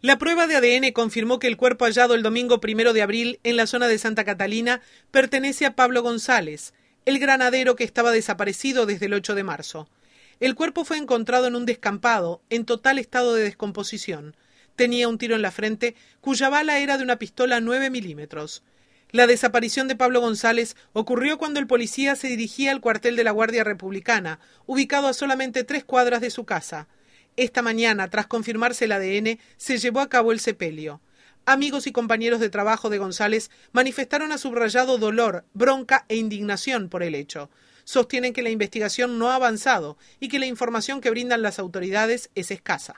La prueba de ADN confirmó que el cuerpo hallado el domingo primero de abril en la zona de Santa Catalina pertenece a Pablo González, el granadero que estaba desaparecido desde el 8 de marzo. El cuerpo fue encontrado en un descampado, en total estado de descomposición. Tenía un tiro en la frente, cuya bala era de una pistola 9 milímetros. La desaparición de Pablo González ocurrió cuando el policía se dirigía al cuartel de la Guardia Republicana, ubicado a solamente tres cuadras de su casa. Esta mañana, tras confirmarse el ADN, se llevó a cabo el sepelio. Amigos y compañeros de trabajo de González manifestaron a subrayado dolor, bronca e indignación por el hecho. Sostienen que la investigación no ha avanzado y que la información que brindan las autoridades es escasa.